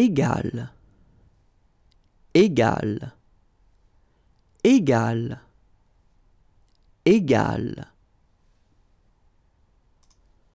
égal égal égal égal